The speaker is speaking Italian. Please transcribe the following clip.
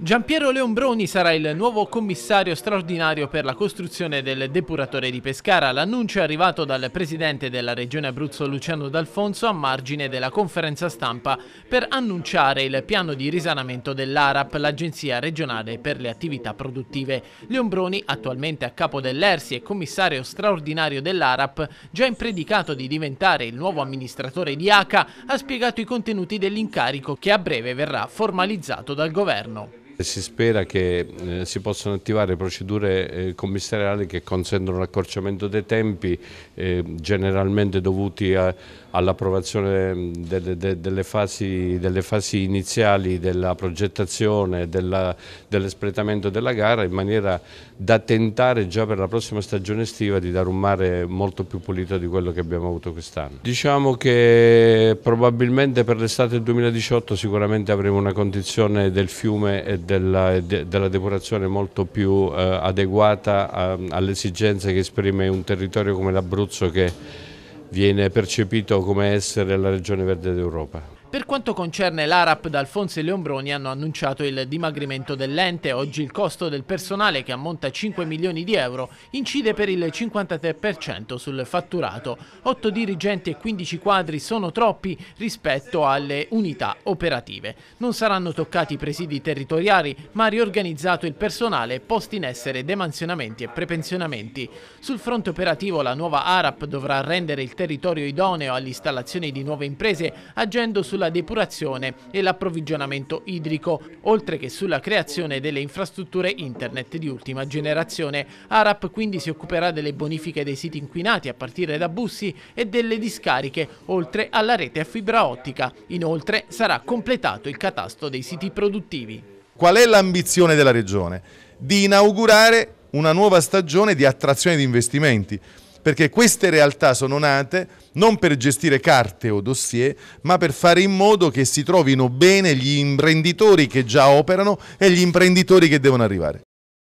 Giampiero Leombroni sarà il nuovo commissario straordinario per la costruzione del depuratore di Pescara. L'annuncio è arrivato dal presidente della regione Abruzzo Luciano D'Alfonso a margine della conferenza stampa per annunciare il piano di risanamento dell'ARAP, l'agenzia regionale per le attività produttive. Leombroni, attualmente a capo dell'ERSI e commissario straordinario dell'ARAP, già impredicato di diventare il nuovo amministratore di ACA, ha spiegato i contenuti dell'incarico che a breve verrà formalizzato dal governo. Si spera che eh, si possano attivare procedure eh, commissariali che consentono l'accorciamento dei tempi eh, generalmente dovuti all'approvazione mm, delle, de, delle, delle, fasi, iniziali della progettazione, dell'espletamento dell della gara in maniera da tentare già per la prossima stagione estiva di dare un mare molto più pulito di quello che abbiamo avuto quest'anno. Diciamo che probabilmente per l'estate 2018 sicuramente avremo una condizione del fiume e eh, della, de, della depurazione molto più eh, adeguata a, ehm, alle esigenze che esprime un territorio come l'Abruzzo che viene percepito come essere la regione verde d'Europa. Per quanto concerne l'ARAP, D'Alfonso e Leombroni hanno annunciato il dimagrimento dell'ente. Oggi il costo del personale, che ammonta 5 milioni di euro, incide per il 53% sul fatturato. 8 dirigenti e 15 quadri sono troppi rispetto alle unità operative. Non saranno toccati i presidi territoriali, ma riorganizzato il personale, posti in essere demansionamenti e prepensionamenti. Sul fronte operativo la nuova ARAP dovrà rendere il territorio idoneo all'installazione di nuove imprese, agendo sulla sulla depurazione e l'approvvigionamento idrico, oltre che sulla creazione delle infrastrutture internet di ultima generazione. ARAP quindi si occuperà delle bonifiche dei siti inquinati a partire da bussi e delle discariche, oltre alla rete a fibra ottica. Inoltre sarà completato il catasto dei siti produttivi. Qual è l'ambizione della Regione? Di inaugurare una nuova stagione di attrazione di investimenti perché queste realtà sono nate non per gestire carte o dossier, ma per fare in modo che si trovino bene gli imprenditori che già operano e gli imprenditori che devono arrivare.